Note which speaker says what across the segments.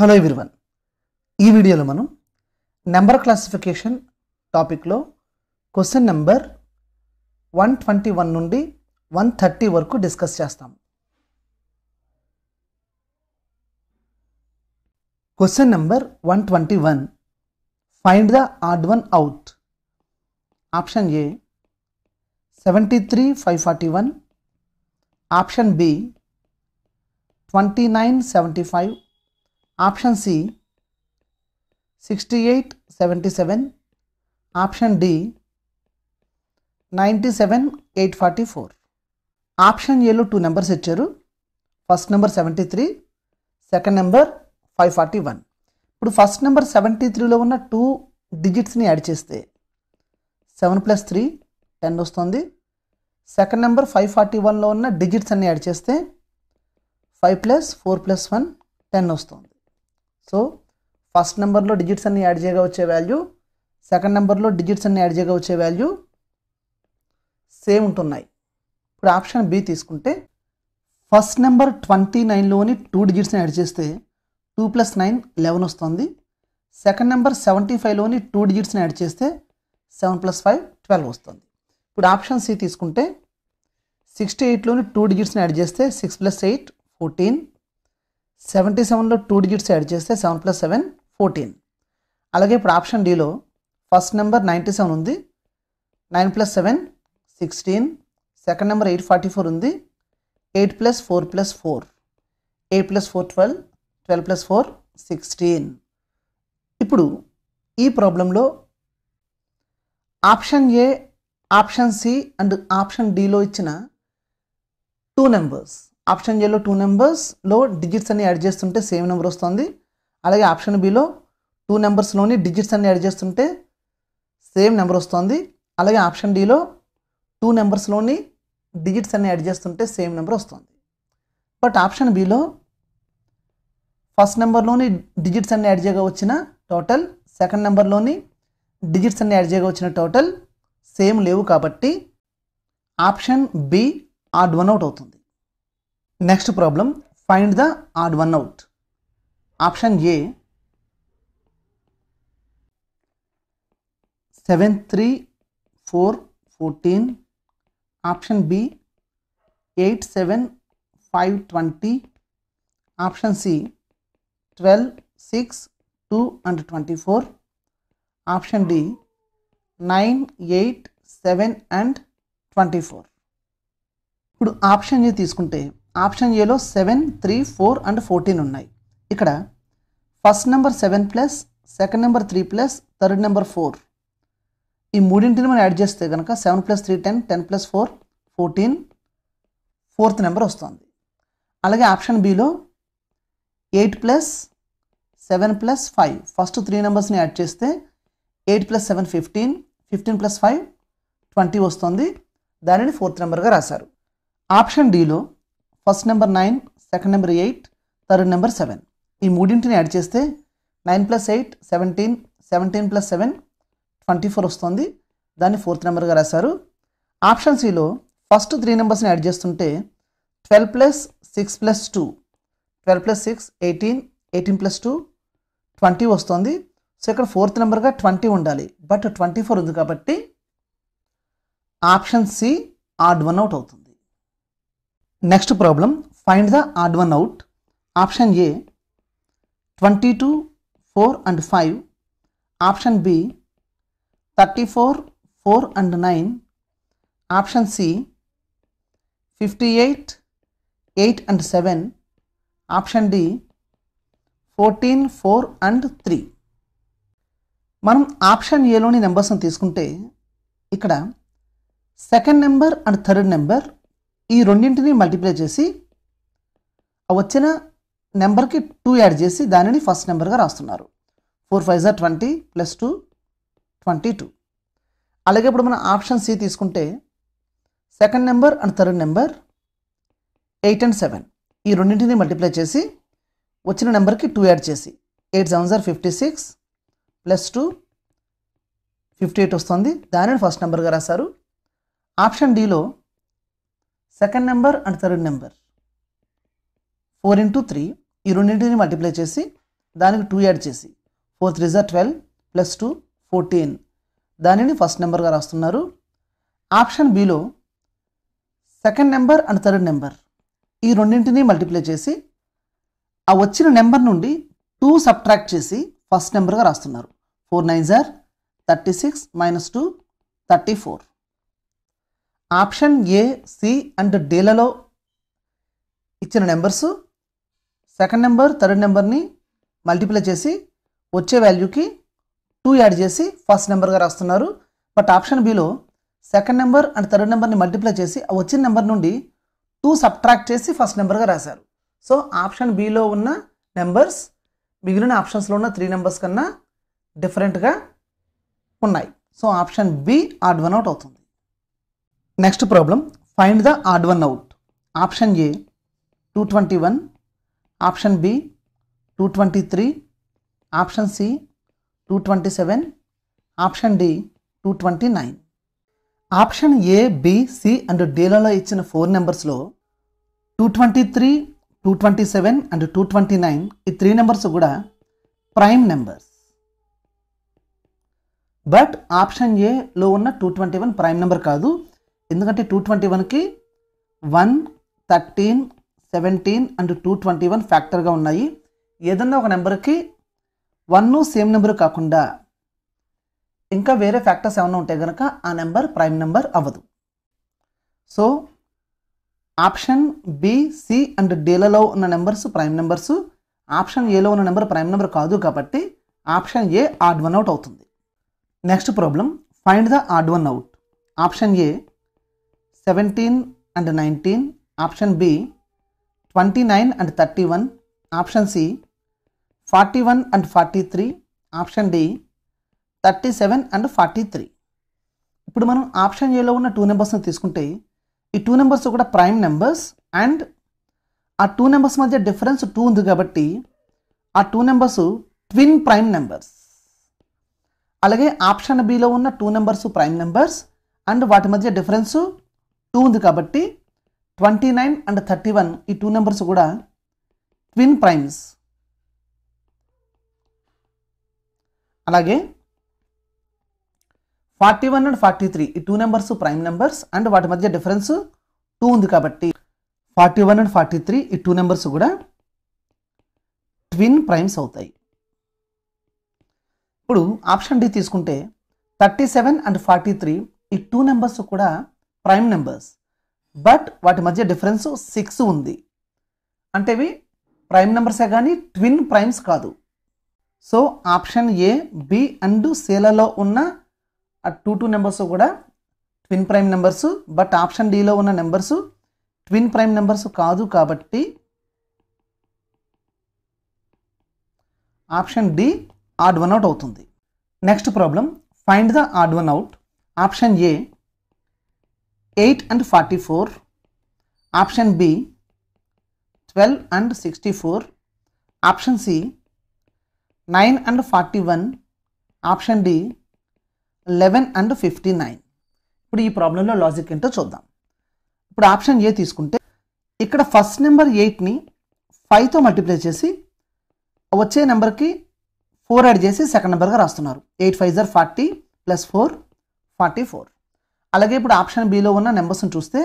Speaker 1: hello everyone ఈ వీడియోలో మనం నెంబర్ క్లాసిఫికేషన్ టాపిక్లో question number one twenty one నుండి వన్ థర్టీ వరకు డిస్కస్ చేస్తాం question number one twenty one find the odd one out option A seventy three five forty one option B twenty nine seventy five option C sixty eight seventy seven option D ninety seven eight forty four option ఏలో two numbers ఇచ్చారు first number seventy three second number five forty one ఇప్పుడు first number seventy త్రీలో ఉన్న two డిజిట్స్ని add చేస్తే seven plus three ten వస్తుంది second number five forty వన్లో ఉన్న డిజిట్స్ అన్ని యాడ్ చేస్తే five plus four plus one ten వస్తుంది సో ఫస్ట్ నెంబర్లో డిజిట్స్ అన్ని యాడ్ చేయగా వచ్చే వాల్యూ సెకండ్ నెంబర్లో డిజిట్స్ అన్ని యాడ్ చేయగా వచ్చే వాల్యూ సేమ్ ఉంటున్నాయి ఇప్పుడు ఆప్షన్ బి తీసుకుంటే ఫస్ట్ నెంబర్ ట్వంటీ నైన్లోని టూ డిజిట్స్ని యాడ్ చేస్తే టూ ప్లస్ నైన్ లెవెన్ వస్తుంది సెకండ్ నెంబర్ సెవెంటీ ఫైవ్లోని టూ డిజిట్స్ని యాడ్ చేస్తే సెవెన్ ప్లస్ ఫైవ్ ట్వెల్వ్ వస్తుంది ఇప్పుడు ఆప్షన్ సి తీసుకుంటే సిక్స్టీ ఎయిట్లోని టూ డిజిట్స్ని యాడ్ చేస్తే six plus eight fourteen seventy సెవెన్లో టూ డిజిట్స్ యాడ్ చేస్తే సెవెన్ ప్లస్ సెవెన్ ఫోర్టీన్ అలాగే ఇప్పుడు ఆప్షన్ డిలో ఫస్ట్ నెంబర్ నైంటీ సెవెన్ ఉంది nine plus seven sixteen second number eight forty four ఉంది eight plus four plus four eight plus four twelve twelve plus four sixteen ఇప్పుడు ఈ ప్రాబ్లంలో option A option C and option డిలో ఇచ్చిన two numbers option ఏలో two నెంబర్స్లో digits అన్ని add చేస్తుంటే సేమ్ నెంబర్ వస్తుంది అలాగే ఆప్షన్ బిలో టూ నెంబర్స్లోని డిజిట్స్ అన్ని యాడ్ చేస్తుంటే సేమ్ నెంబర్ వస్తుంది అలాగే ఆప్షన్ డిలో టూ నెంబర్స్లోని డిజిట్స్ అన్ని యాడ్ చేస్తుంటే సేమ్ నెంబర్ వస్తుంది బట్ ఆప్షన్ బిలో ఫస్ట్ నెంబర్లోని డిజిట్స్ అన్ని యాడ్ చేయగా వచ్చిన టోటల్ సెకండ్ నెంబర్లోని డిజిట్స్ అన్ని యాడ్ చేయగా వచ్చిన టోటల్ సేమ్ లేవు కాబట్టి option B odd one out అవుతుంది next problem find the odd one out option A 73 4 14 option B 87 520 option C 12 6 224 option D 987 and 24 ఇప్పుడు ఆప్షన్ ఏ తీసుకుంటే ఆప్షన్ ఏలో seven three four and fourteen ఉన్నాయి ఇక్కడ first number seven plus second number three plus third number four ఈ మూడింటిని మనం add చేస్తే కనుక seven plus three ten ten plus four fourteen fourth number వస్తుంది అలాగే option below eight plus seven plus five first three నెంబర్స్ని add చేస్తే eight plus seven fifteen fifteen plus five twenty వస్తుంది దానిని ఫోర్త్ నెంబర్గా రాశారు ఆప్షన్ డీలో first number nine second number eight third number seven ఈ మూడింటిని యాడ్ చేస్తే nine plus eight seventeen seventeen plus seven twenty four వస్తుంది దాన్ని ఫోర్త్ నెంబర్గా రాశారు ఆప్షన్ సిలో ఫస్ట్ త్రీ నెంబర్స్ని యాడ్ చేస్తుంటే twelve plus six plus two twelve plus six eighteen eighteen plus two twenty వస్తుంది సో ఇక్కడ ఫోర్త్ నెంబర్గా ట్వంటీ ఉండాలి బట్ ట్వంటీ ఫోర్ ఉంది కాబట్టి option C odd one out అవుతుంది next problem find the odd one out option A twenty two four and five option B thirty four four and nine option C fifty eight eight and seven option D fourteen four and three మనం option ఏలోని నెంబర్స్ని తీసుకుంటే ఇక్కడ second number and third number ఈ రెండింటిని multiply చేసి వచ్చిన నెంబర్కి టూ యాడ్ చేసి దానిని ఫస్ట్ నెంబర్గా రాస్తున్నారు ఫోర్ ఫైవ్ జార్ twenty plus two twenty two అలాగే ఇప్పుడు మనం ఆప్షన్ సి తీసుకుంటే second number and third number eight and seven ఈ రెండింటిని మల్టిప్లై చేసి వచ్చిన నెంబర్కి టూ యాడ్ చేసి ఎయిట్ సెవెన్ జార్ fifty six plus two fifty eight వస్తుంది దానిని ఫస్ట్ నెంబర్గా రాశారు ఆప్షన్ డిలో second number and third number four into three ఈ రెండింటిని మల్టిప్లై చేసి దానికి టూ యాడ్ చేసి four three jar twelve plus two fourteen దానిని ఫస్ట్ నెంబర్గా రాస్తున్నారు ఆప్షన్ బిలో second number and third number ఈ రెండింటిని మల్టిప్లై చేసి ఆ వచ్చిన నెంబర్ నుండి టూ సబ్ట్రాక్ట్ చేసి ఫస్ట్ నెంబర్గా రాస్తున్నారు ఫోర్ నైన్ జార్ thirty six minus two thirty four option A C and డీలలో ఇచ్చిన నెంబర్స్ సెకండ్ నెంబర్ థర్డ్ నెంబర్ని మల్టిప్లై చేసి వచ్చే వాల్యూకి టూ యాడ్ చేసి ఫస్ట్ నెంబర్గా రాస్తున్నారు బట్ ఆప్షన్ బిలో సెకండ్ నెంబర్ అండ్ థర్డ్ నెంబర్ని మల్టిప్లై చేసి ఆ వచ్చిన నెంబర్ నుండి టూ సబ్ట్రాక్ట్ చేసి ఫస్ట్ నెంబర్గా రాశారు సో ఆప్షన్ బిలో ఉన్న నెంబర్స్ మిగిలిన ఆప్షన్స్లో ఉన్న త్రీ నెంబర్స్ కన్నా డిఫరెంట్గా ఉన్నాయి so option B odd one out అవుతుంది next problem find the odd one out option A two twenty one option B two twenty three option C two twenty seven option D two twenty nine option A B C and డేలలో ఇచ్చిన four నెంబర్స్లో two twenty three two twenty seven and two twenty nine ఈ three numbers కూడా prime numbers but option ఏలో ఉన్న two twenty one prime number కాదు ఎందుకంటే two twenty వన్కి one thirteen seventeen and two twenty one ఫ్యాక్టర్గా ఉన్నాయి ఏదన్నా ఒక నెంబర్కి వన్ సేమ్ నెంబర్ కాకుండా ఇంకా వేరే ఫ్యాక్టర్స్ ఏమైనా ఉంటే కనుక ఆ నెంబర్ ప్రైమ్ నెంబర్ అవ్వదు so option B C and డేలలో ఉన్న నెంబర్స్ ప్రైమ్ నెంబర్స్ ఆప్షన్ ఏలో ఉన్న నెంబర్ ప్రైమ్ నెంబర్ కాదు కాబట్టి option A odd one out అవుతుంది next problem find the odd one out option A seventeen and nineteen option B twenty nine and thirty one option C forty one and forty three option D thirty seven and forty three ఇప్పుడు మనం option ఏలో ఉన్న two నెంబర్స్ని తీసుకుంటే ఈ two numbers కూడా prime numbers and ఆ two numbers మధ్య డిఫరెన్స్ టూ ఉంది కాబట్టి ఆ two numbers twin prime numbers అలాగే ఆప్షన్ బిలో ఉన్న two numbers prime numbers and వాటి మధ్య డిఫరెన్స్ టూ ఉంది కాబట్టి twenty nine and thirty one ఈ టూ నెంబర్స్ కూడా ట్విన్ ప్రైమ్స్ అలాగే forty one and forty three ఈ two numbers prime numbers and వాటి మధ్య డిఫరెన్స్ టూ ఉంది కాబట్టి forty one and forty three ఈ టూ నెంబర్స్ కూడా ట్విన్ ప్రైమ్స్ అవుతాయి ఇప్పుడు ఆప్షన్ డి తీసుకుంటే thirty seven and forty three ఈ టూ నెంబర్స్ కూడా ప్రైమ్ నెంబర్స్ బట్ వాటి మధ్య డిఫరెన్స్ సిక్స్ ఉంది అంటే ప్రైమ్ నెంబర్సే కానీ ట్విన్ ప్రైమ్స్ కాదు so option A B and సేలలో ఉన్న ఆ టూ టూ నెంబర్స్ కూడా twin prime numbers but option డిలో ఉన్న నెంబర్స్ ట్విన్ ప్రైమ్ నెంబర్స్ కాదు కాబట్టి option D odd one out అవుతుంది next problem find the odd one out option A eight and forty four option 44 option and sixty four option option nine and forty one option D eleven and fifty nine ఇప్పుడు ఈ ప్రాబ్లంలో logic ఏంటో చూద్దాం ఇప్పుడు option A తీసుకుంటే ఇక్కడ first number ఎయిట్ని ఫైవ్తో మల్టిప్లై చేసి వచ్చే నెంబర్కి ఫోర్ యాడ్ చేసి సెకండ్ నెంబర్గా రాస్తున్నారు eight five are forty plus four forty four అలాగే ఇప్పుడు ఆప్షన్ బిలో ఉన్న నెంబర్స్ని చూస్తే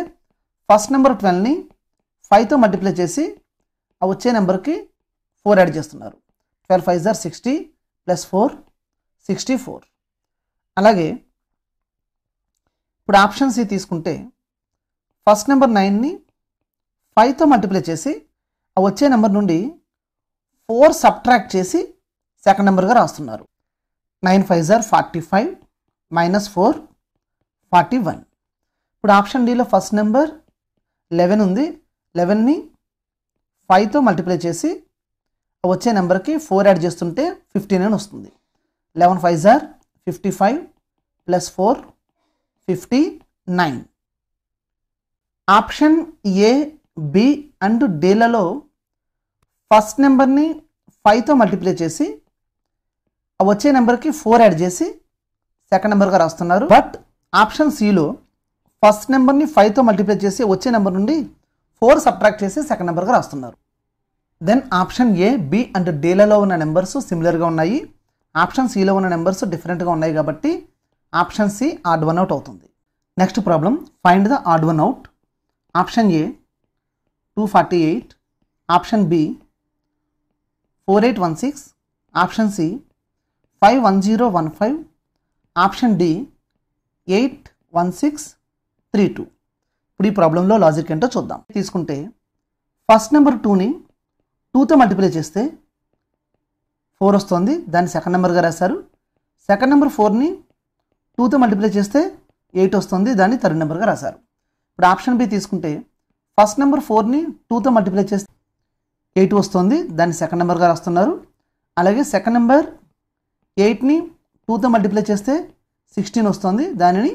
Speaker 1: ఫస్ట్ నెంబర్ ట్వెల్వ్ని ఫైవ్తో మల్టిప్లై చేసి ఆ వచ్చే నెంబర్కి ఫోర్ యాడ్ చేస్తున్నారు twelve five are sixty plus four sixty four అలాగే ఇప్పుడు ఆప్షన్ సి తీసుకుంటే ఫస్ట్ నెంబర్ నైన్ని ఫైవ్తో మల్టిప్లై చేసి ఆ వచ్చే నెంబర్ నుండి ఫోర్ సబ్ట్రాక్ట్ చేసి సెకండ్ నెంబర్గా రాస్తున్నారు nine five are forty five minus four forty one ఇప్పుడు ఆప్షన్ డీలో ఫస్ట్ నెంబర్ లెవెన్ ఉంది లెవెన్ని ఫైవ్తో మల్టిప్లై చేసి వచ్చే నెంబర్కి ఫోర్ యాడ్ చేస్తుంటే ఫిఫ్టీన్ అని వస్తుంది eleven five are fifty five plus four fifty nine option A B and డీలలో ఫస్ట్ నెంబర్ని ఫైవ్తో మల్టిప్లై చేసి వచ్చే నెంబర్కి ఫోర్ యాడ్ చేసి సెకండ్ నెంబర్గా రాస్తున్నారు బట్ ఆప్షన్ సిలో ఫస్ట్ నెంబర్ని ఫైవ్తో మల్టిప్లై చేసి వచ్చే నెంబర్ నుండి ఫోర్ సబ్ట్రాక్ట్ చేసి సెకండ్ నెంబర్గా రాస్తున్నారు then option A B and డేలలో ఉన్న నెంబర్స్ సిమిలర్గా ఉన్నాయి ఆప్షన్ సిలో ఉన్న నెంబర్స్ డిఫరెంట్గా ఉన్నాయి కాబట్టి option C odd one out అవుతుంది next problem find the odd one out option A two forty eight option B four eight one six option C five one zero one five option D eight one six three two ఇప్పుడు ఈ ప్రాబ్లంలో logic ఏంటో చూద్దాం తీసుకుంటే first number టూని టూతో multiply చేస్తే four వస్తుంది దాన్ని సెకండ్ నెంబర్గా రాశారు సెకండ్ నెంబర్ ఫోర్ని టూతో మల్టిప్లై చేస్తే ఎయిట్ వస్తుంది దాన్ని థర్డ్ నెంబర్గా రాశారు ఇప్పుడు ఆప్షన్ బి తీసుకుంటే ఫస్ట్ నెంబర్ ఫోర్ని టూతో మల్టిప్లై చేస్తే ఎయిట్ వస్తుంది దాన్ని సెకండ్ నెంబర్గా రాస్తున్నారు అలాగే సెకండ్ నెంబర్ ఎయిట్ని టూతో మల్టిప్లై చేస్తే సిక్స్టీన్ వస్తుంది దానిని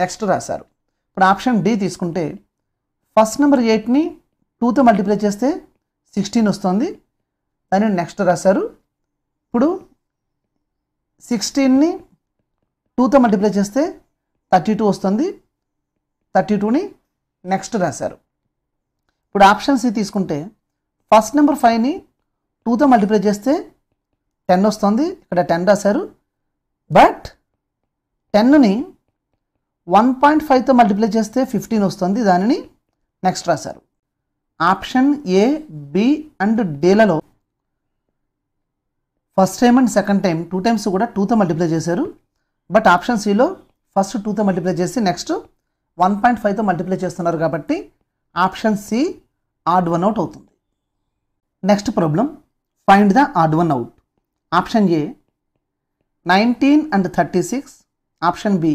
Speaker 1: నెక్స్ట్ రాశారు ఇప్పుడు ఆప్షన్ డి తీసుకుంటే ఫస్ట్ నెంబర్ ఎయిట్ని టూతో మల్టిప్లై చేస్తే సిక్స్టీన్ వస్తుంది దానిని నెక్స్ట్ రాశారు ఇప్పుడు సిక్స్టీన్ని టూతో మల్టిప్లై చేస్తే థర్టీ టూ వస్తుంది థర్టీ టూని నెక్స్ట్ రాశారు ఇప్పుడు ఆప్షన్ సి తీసుకుంటే ఫస్ట్ నెంబర్ ఫైవ్ని టూతో మల్టిప్లై చేస్తే టెన్ వస్తుంది ఇక్కడ టెన్ రాశారు బట్ టెన్ని వన్ పాయింట్ ఫైవ్తో మల్టిప్లై చేస్తే ఫిఫ్టీన్ వస్తుంది దానిని నెక్స్ట్ రాశారు ఆప్షన్ ఏ బి అండ్ డేలలో first time and second time two times కూడా టూతో మల్టిప్లై చేశారు బట్ ఆప్షన్ సిలో ఫస్ట్ టూతో మల్టిప్లై చేసి నెక్స్ట్ వన్ పాయింట్ ఫైవ్తో మల్టిప్లై చేస్తున్నారు కాబట్టి option C odd one out అవుతుంది next problem find the odd one out option A nineteen and thirty six option B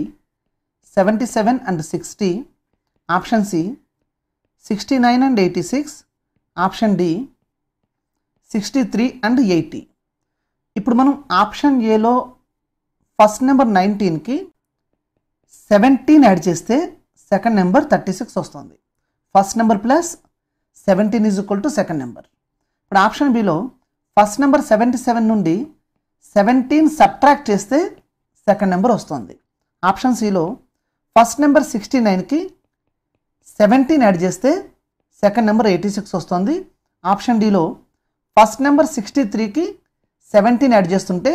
Speaker 1: seventy seven and sixty option C sixty nine and eighty six option D sixty three and eighty ఇప్పుడు మనం option ఏలో first number నైన్టీన్కి seventeen add చేస్తే second number thirty six వస్తుంది first number plus seventeen is equal to second number ఇప్పుడు option బిలో first number seventy seven నుండి seventeen subtract చేస్తే సెకండ్ నెంబర్ వస్తుంది ఆప్షన్ సిలో ఫస్ట్ నెంబర్ సిక్స్టీ నైన్కి సెవెంటీన్ యాడ్ చేస్తే సెకండ్ నెంబర్ ఎయిటీ సిక్స్ వస్తుంది ఆప్షన్ డిలో ఫస్ట్ నెంబర్ సిక్స్టీ త్రీకి సెవెంటీన్ యాడ్ చేస్తుంటే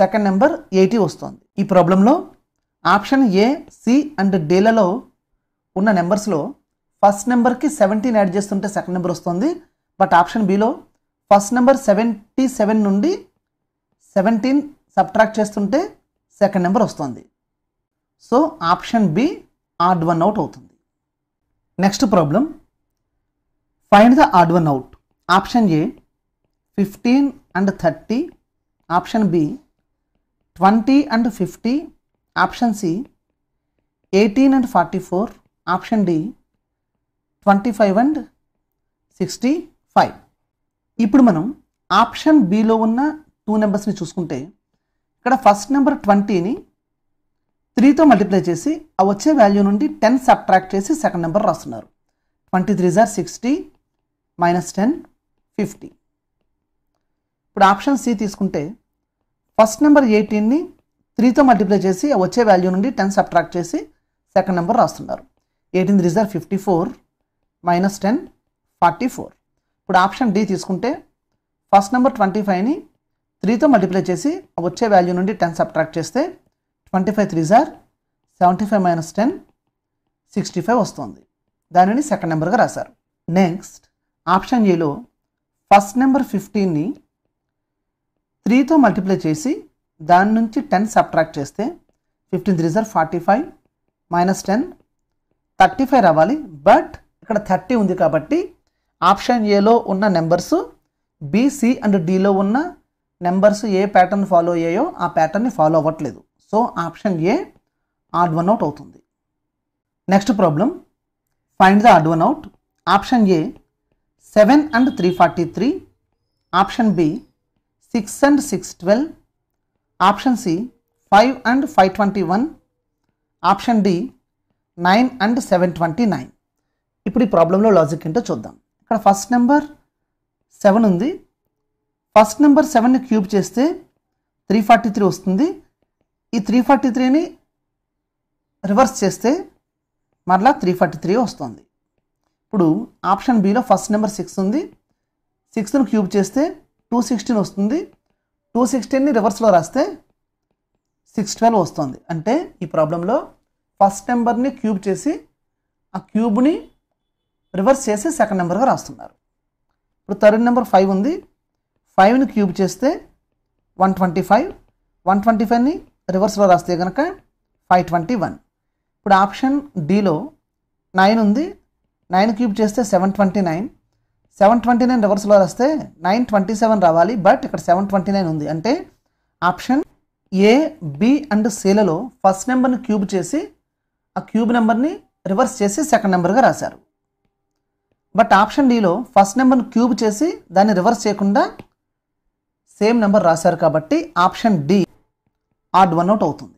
Speaker 1: సెకండ్ నెంబర్ ఎయిటీ వస్తుంది ఈ ప్రాబ్లంలో ఆప్షన్ ఏ సి అండ్ డీలలో ఉన్న నెంబర్స్లో ఫస్ట్ నెంబర్కి సెవెంటీన్ యాడ్ చేస్తుంటే సెకండ్ నెంబర్ వస్తుంది బట్ ఆప్షన్ బిలో ఫస్ట్ నెంబర్ సెవెంటీ సెవెన్ నుండి సెవెంటీన్ సబ్ట్రాక్ట్ చేస్తుంటే సెకండ్ నెంబర్ వస్తుంది so option B odd one out అవుతుంది next problem find the odd one out option A fifteen and thirty option B twenty and fifty option C eighteen and forty four option D twenty five and sixty five ఇప్పుడు మనం option బిలో ఉన్న two నెంబర్స్ని చూసుకుంటే ఇక్కడ first number ట్వంటీని త్రీతో multiply చేసి ఆ వచ్చే వాల్యూ నుండి టెన్ సబ్ట్రాక్ట్ చేసి సెకండ్ నెంబర్ రాస్తున్నారు twenty three are sixty minus ten fifty ఇప్పుడు ఆప్షన్ సి తీసుకుంటే ఫస్ట్ నెంబర్ ఎయిటీన్ని త్రీతో మల్టిప్లై చేసి ఆ వచ్చే వాల్యూ నుండి టెన్ సబ్ట్రాక్ట్ చేసి సెకండ్ నెంబర్ రాస్తున్నారు eighteen three are fifty four minus ten forty four ఇప్పుడు ఆప్షన్ డి తీసుకుంటే ఫస్ట్ నెంబర్ ట్వంటీ ఫైవ్ని త్రీతో మల్టిప్లై చేసి వచ్చే వాల్యూ నుండి టెన్ సబ్ట్రాక్ట్ చేస్తే twenty five three are seventy five minus ten sixty five వస్తుంది దానిని సెకండ్ నెంబర్గా రాశారు నెక్స్ట్ ఆప్షన్ ఏలో ఫస్ట్ నెంబర్ ఫిఫ్టీన్ని త్రీతో మల్టిప్లై చేసి దాని నుంచి టెన్ సబ్ట్రాక్ట్ చేస్తే fifteen three are forty five minus ten thirty five రావాలి బట్ ఇక్కడ థర్టీ ఉంది కాబట్టి ఆప్షన్ ఏలో ఉన్న నెంబర్స్ బీసీ అండ్ డిలో ఉన్న నెంబర్స్ ఏ ప్యాటర్న్ ఫాలో అయ్యాయో ఆ ప్యాటర్న్ని ఫాలో అవ్వట్లేదు so option A odd one out అవుతుంది next problem find the odd one out option A seven and three forty three option B six and six twelve option C five and five twenty one option D nine and seven twenty nine ఇప్పుడు ఈ ప్రాబ్లంలో logic ఏంటో చూద్దాం ఇక్కడ first number seven ఉంది first number సెవెన్ని cube చేస్తే three forty three వస్తుంది ఈ త్రీ ఫార్టీ త్రీని రివర్స్ చేస్తే మరలా త్రీ ఫార్టీ త్రీ వస్తుంది ఇప్పుడు ఆప్షన్ బిలో ఫస్ట్ నెంబర్ సిక్స్ ఉంది సిక్స్ని క్యూబ్ చేస్తే టూ సిక్స్టీన్ వస్తుంది టూ సిక్స్టీన్ని రివర్స్లో రాస్తే సిక్స్ ట్వెల్వ్ వస్తుంది అంటే ఈ ప్రాబ్లంలో ఫస్ట్ నెంబర్ని క్యూబ్ చేసి ఆ క్యూబ్ని రివర్స్ చేసి సెకండ్ నెంబర్గా రాస్తున్నారు ఇప్పుడు థర్డ్ నెంబర్ ఫైవ్ ఉంది ఫైవ్ని క్యూబ్ చేస్తే one twenty five one twenty ఫైవ్ని రివర్స్లో రాస్తే కనుక ఫైవ్ ట్వంటీ వన్ ఇప్పుడు ఆప్షన్ డిలో నైన్ ఉంది నైన్ క్యూబ్ చేస్తే seven twenty nine seven twenty nine రివర్స్లో రాస్తే నైన్ ట్వంటీ సెవెన్ రావాలి బట్ ఇక్కడ సెవెన్ ట్వంటీ నైన్ ఉంది అంటే ఆప్షన్ ఏ బి అండ్ సిలలో ఫస్ట్ నెంబర్ని క్యూబ్ చేసి ఆ క్యూబ్ నెంబర్ని రివర్స్ చేసి సెకండ్ నెంబర్గా రాశారు బట్ ఆప్షన్ డిలో ఫస్ట్ నెంబర్ని క్యూబ్ చేసి దాన్ని రివర్స్ చేయకుండా సేమ్ నెంబర్ రాశారు కాబట్టి option D odd one out అవుతుంది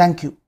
Speaker 1: థ్యాంక్ యూ